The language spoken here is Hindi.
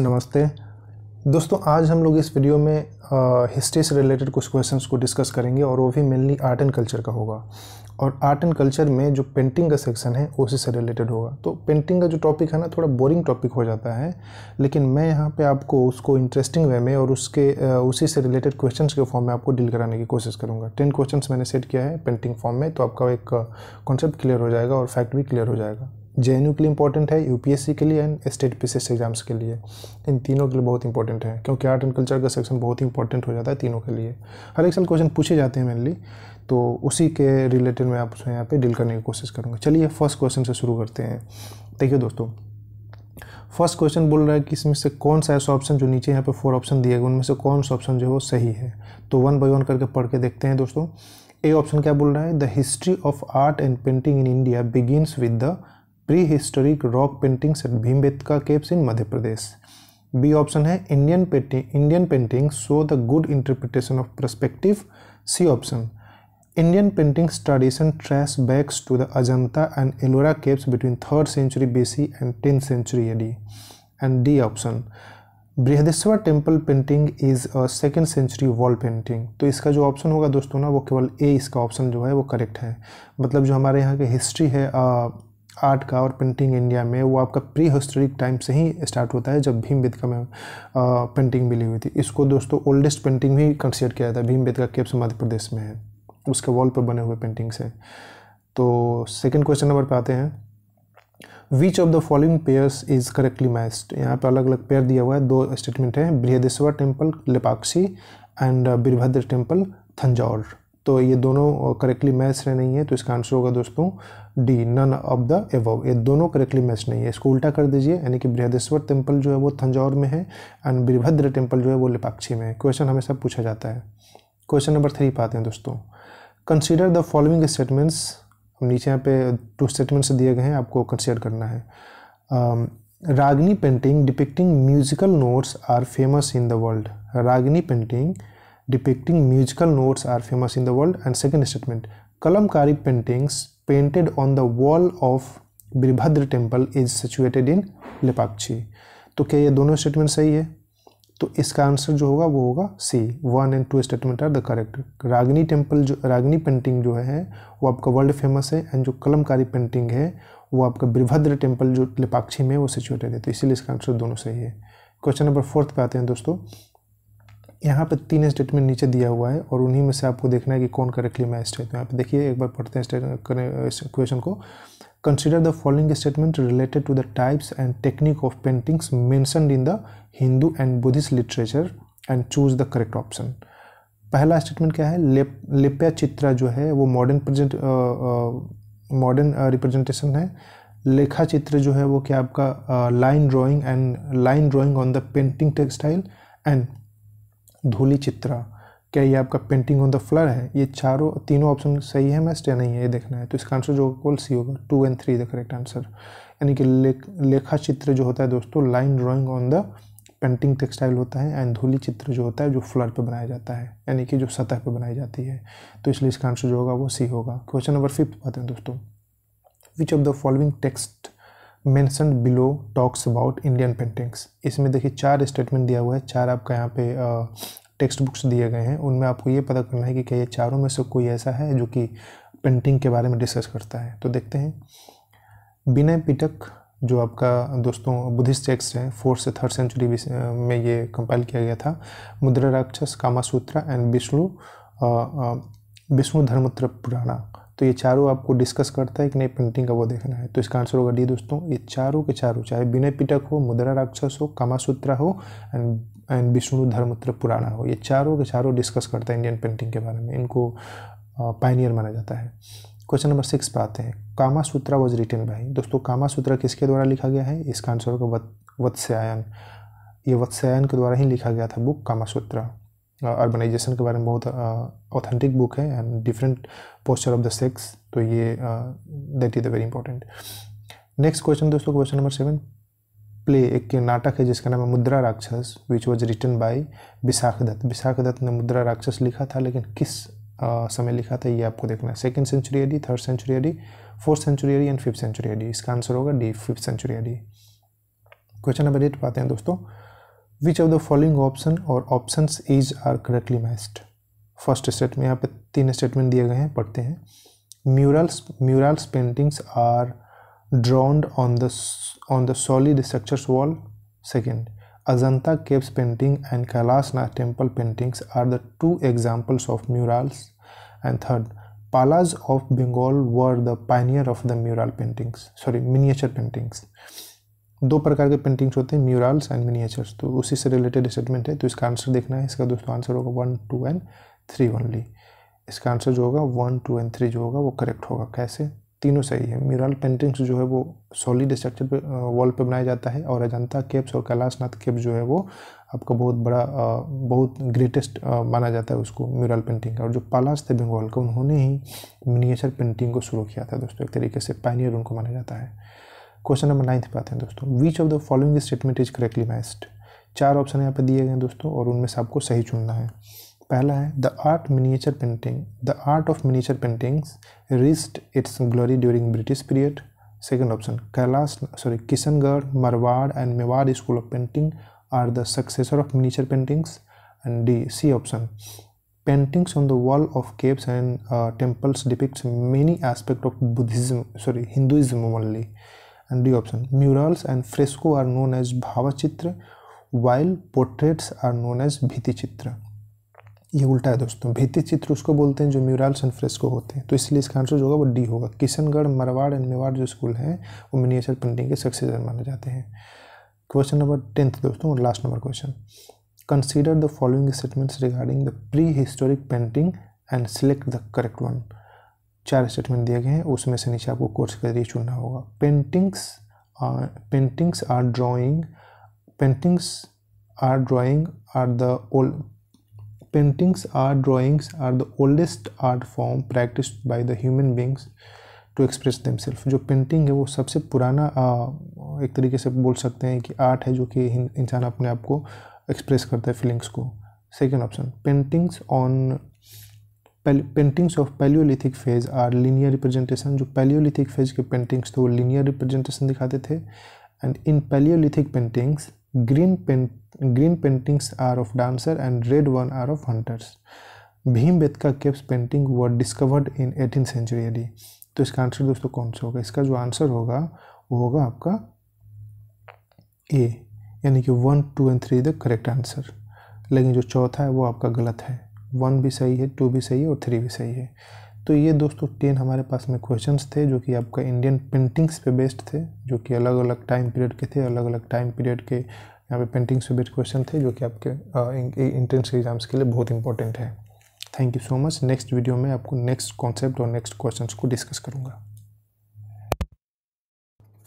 नमस्ते दोस्तों आज हम लोग इस वीडियो में हिस्ट्री से रिलेटेड कुछ क्वेश्चंस को डिस्कस करेंगे और वो भी मेनली आर्ट एंड कल्चर का होगा और आर्ट एंड कल्चर में जो पेंटिंग का सेक्शन है उसी से रिलेटेड होगा तो पेंटिंग का जो टॉपिक है ना थोड़ा बोरिंग टॉपिक हो जाता है लेकिन मैं यहाँ पे आपको उसको इंटरेस्टिंग वे में और उसके उसी से रिलेटेड क्वेश्चंस के फॉर्म में आपको डील कराने की कोशिश करूँगा टेन क्वेश्चन मैंने सेट किया है पेंटिंग फॉर्म में तो आपका एक कॉन्सेप्ट क्लियर हो जाएगा और फैक्ट भी क्लियर हो जाएगा जे के लिए इंपॉर्टेंट है यूपीएससी के लिए एंड स्टेट पी एग्ज़ाम्स के लिए इन तीनों के लिए बहुत इंपॉर्टेंट है क्योंकि आर्ट एंड कल्चर का सेक्शन बहुत इंपॉर्टेंट हो जाता है तीनों के लिए हर एक साल क्वेश्चन पूछे जाते हैं मेनली तो उसी के रिलेटेड मैं आपसे यहाँ पे डील करने की कोशिश करूँगा चलिए फर्स्ट क्वेश्चन से शुरू करते हैं देखिए दोस्तों फर्स्ट क्वेश्चन बोल रहा है कि इसमें से कौन सा ऐसा ऑप्शन जो नीचे यहाँ पे फोर ऑप्शन दिए गए उनमें से कौन सा ऑप्शन जो है वो सही है तो वन बाई वन करके पढ़ के देखते हैं दोस्तों ए ऑप्शन क्या बोल रहा है the history of art and painting in India begins with the prehistoric rock paintings at Bhimbetka caves in Madhya Pradesh B option है Indian painting Indian painting show the good interpretation of perspective C option Indian paintings tradition traces back to the Ajanta and Ellora caves between 3rd century and tenth century century D and D option Brihadeshwara temple painting is second century wall painting तो इसका जो ऑप्शन होगा दोस्तों ना वो केवल ए इसका ऑप्शन जो है वो करेक्ट है मतलब जो हमारे यहाँ की हिस्ट्री है आर्ट का और पेंटिंग इंडिया में वो आपका प्री हिस्टोरिक टाइम से ही स्टार्ट होता है जब भीम बेदका में पेंटिंग मिली हुई थी इसको दोस्तों ओल्डेस्ट पेंटिंग भी कंसिडर किया जाता है भीम बेदका केप्स मध्य प्रदेश में है उसके वॉल पर बने हुए पेंटिंग्स है तो सेकेंड क्वेश्चन नंबर पर आते हैं which of the following pairs is correctly matched यहाँ पर अलग अलग पेयर दिया हुआ है दो स्टेटमेंट है Brihadeeswara temple Lepakshi and Veerabhadra temple Tanjore तो ये दोनों करेक्टली मैच नहीं है तो इसका आंसर होगा दोस्तों D none of the above ये दोनों करेक्टली मैच नहीं है इसको उल्टा कर दीजिए यानी कि बृहदेश्वर टेम्पल जो है वो थंजौर में है एंड वीरभद्र टेम्पल जो है वो लिपाक्षी में है क्वेश्चन हमेशा पूछा जाता है क्वेश्चन नंबर थ्री पाते हैं दोस्तों कंसिडर द फॉलोइंग स्टेटमेंट्स हम नीचे यहाँ पे टू स्टेटमेंट्स दिए गए हैं आपको कंसिडर करना है Ragini Ragini painting depicting musical notes are famous in the world Ragini painting depicting musical notes are famous in the world and second statement kalamkari paintings painted on the wall of Veerabhadra temple is situated in Lepakshi तो क्या ये दोनों स्टेटमेंट सही है तो इसका आंसर जो होगा वो होगा C one and two statement are the correct Ragini temple जो रागनी पेंटिंग जो है वो आपका वर्ल्ड फेमस है एंड जो कलमकारी पेंटिंग है वो आपका वीरभद्र टेम्पल जो लिपाक्षी में वो सिचुएटेड है तो इसीलिए इसका आंसर दोनों सही है क्वेश्चन नंबर फोर्थ पे आते हैं दोस्तों यहाँ पे तीन स्टेटमेंट नीचे दिया हुआ है और उन्हीं में से आपको देखना है कि कौन करेक्टली मैं तो यहाँ पे देखिए एक बार पढ़ते हैं क्वेश्चन को consider the following statement related to the types and technique of paintings mentioned in the Hindu and Buddhist literature and choose the correct option पहला स्टेटमेंट क्या है लेप्या चित्रा जो है वो मॉडर्न प्रेजेंट मॉडर्न रिप्रेजेंटेशन है लेखा चित्र जो है वो क्या आपका line drawing and line drawing on the painting textile and धूली चित्रा क्या ये आपका पेंटिंग ऑन द फ्लर है ये चारों तीनों ऑप्शन सही है मैस्ट या नहीं है ये देखना है तो इसका आंसर जो होगा सी होगा two and three the correct answer यानी कि ले, लेखा चित्र जो होता है दोस्तों line drawing on the painting textile होता है एंड धूली चित्र जो होता है जो फ्लर पर बनाया जाता है यानी कि जो सतह पर बनाई जाती है तो इसलिए इसका आंसर जो होगा वो सी होगा क्वेश्चन नंबर फिफ्थ पाते हैं दोस्तों which of the following text mentioned below talks about Indian paintings इसमें देखिए चार स्टेटमेंट दिया हुआ है चार आपका यहाँ पे टेक्स्ट बुक्स दिए गए हैं उनमें आपको ये पता करना है कि क्या ये चारों में से कोई ऐसा है जो कि पेंटिंग के बारे में डिस्कस करता है तो देखते हैं विनय पिटक जो आपका दोस्तों बुद्धिस्ट टेक्स्ट है फोर्थ से थर्ड सेंचुरी में ये कंपाइल किया गया था Mudrarakshasa Kamasutra and Vishnu Vishnudharmottara Purana तो ये चारों आपको डिस्कस करता है कि नहीं पेंटिंग का वो देखना है तो इसका आंसर होगा डी दोस्तों ये चारों के चारों चाहे विनय पिटक हो मुद्रा राक्षस हो कामासूत्रा हो एंड एंड विष्णु धर्मत्र पुराना हो ये चारों के चारों डिस्कस करता है इंडियन पेंटिंग के बारे में इनको पाइनियर माना जाता है क्वेश्चन नंबर सिक्स पे आते हैं कामासूत्रा वॉज रिटर्न बाई दोस्तों कामासूत्र किसके द्वारा लिखा गया है इसका आंसर होगा वत्स्यायन ये वत्स्यायन के द्वारा ही लिखा गया था बुक कामासूत्र अर्बनाइजेशन के बारे में बहुत ऑथेंटिक बुक है and different posture of the sex तो ये that is the very important next question दोस्तों क्वेश्चन नंबर सेवन प्ले एक नाटक है जिसका नाम है Mudrarakshasa which was written by Vishakhadatta Vishakhadatta ने मुद्रा राक्षस लिखा था लेकिन किस समय लिखा था ये आपको देखना है second century AD third century AD fourth century AD and fifth century AD इसका आंसर होगा D fifth century AD question number eight पाते हैं दोस्तों which of the following option और option is are correctly matched first statement यहाँ पे तीन स्टेटमेंट दिए गए हैं पढ़ते हैं murals murals paintings are drawn on the on the solid structures wall second Ajanta caves painting and Kailash Nath temple paintings are the two examples of murals and third Palas of Bengal were the pioneer of the mural paintings sorry miniature paintings दो प्रकार के पेंटिंग्स होते हैं म्यूरल्स एंड मिनिएचर्स तो उसी से रिलेटेड स्टेटमेंट है तो इसका आंसर देखना है इसका दोस्तों आंसर होगा one two and three only इसका आंसर जो होगा वन टू एंड थ्री जो होगा वो करेक्ट होगा कैसे तीनों सही है म्यूरल पेंटिंग्स जो है वो सॉलिड स्ट्रक्चर पे वॉल पे बनाया जाता है और अजंता केप्स और कैलाशनाथ केप्स जो है वो आपका बहुत बड़ा बहुत ग्रेटेस्ट माना जाता है उसको म्यूरल पेंटिंग का और जो पालास थे बंगाल का उन्होंने ही मिनिएचर पेंटिंग को शुरू किया था दोस्तों एक तरीके से पैनियर उनको माना जाता है क्वेश्चन नंबर नाइन्थ पे आते हैं दोस्तों which of the following statement is correctly matched चार ऑप्शन यहाँ पे दिए गए हैं दोस्तों और उनमें से आपको सही चुनना है पहला है the art miniature painting the art of miniature paintings reached its glory during British period second option Kailash sorry Kishangarh Marwar and Mewar school of painting are the successor of miniature paintings and D C option paintings on the wall of caves and temples depict many aspect of Buddhism sorry Hinduism only and D option murals and fresco are known as भावचित्र while portraits are known as भित्ति चित्र ये उल्टा है दोस्तों भित्ति चित्र उसको बोलते हैं जो म्यूरल्स एंड फ्रेस्को होते हैं तो इसलिए इसका आंसर जो होगा वो डी होगा किशनगढ़ मरवाड़ एंड मेवाड़ जो स्कूल हैं वो मिनिएचर पेंटिंग के सक्सेसर माने जाते हैं क्वेश्चन नंबर टेंथ दोस्तों और last number question consider the following statements regarding the prehistoric painting and select the correct one चार स्टेटमेंट दिए गए हैं उसमें से नीचे आपको कोर्स के जरिए चुनना होगा paintings paintings are drawing paintings are drawing are the old paintings are drawings are the oldest art form practiced by the human beings to express themselves जो पेंटिंग है वो सबसे पुराना आ, एक तरीके से बोल सकते हैं कि आर्ट है जो कि इंसान अपने आप को एक्सप्रेस करता है फीलिंग्स को second option paintings on paintings of palaeolithic phase are linear representation जो पैलियोलिथिक फेज के पेंटिंग्स थे वो लीनियर रिप्रेजेंटेशन दिखाते थे and in palaeolithic paintings green paint green paintings are of dancer and red one are of hunters Bhimbetka caves painting were discovered in eighteen century AD तो इसका आंसर दोस्तों कौन सा होगा इसका जो आंसर होगा वो होगा आपका ए यानी कि one two and three the correct answer लेकिन जो चौथा है वो आपका गलत है वन भी सही है टू भी सही है और थ्री भी सही है तो ये दोस्तों टेन हमारे पास में क्वेश्चंस थे जो कि आपका इंडियन पेंटिंग्स पे बेस्ड थे जो कि अलग अलग टाइम पीरियड के थे अलग अलग टाइम पीरियड के यहाँ पे पेंटिंग्स पे बेस्ड क्वेश्चन थे जो कि आपके इंट्रेंस एग्जाम्स के लिए बहुत इंपॉर्टेंट है thank you so much next video में आपको नेक्स्ट कॉन्सेप्ट और नेक्स्ट क्वेश्चन को डिस्कस करूँगा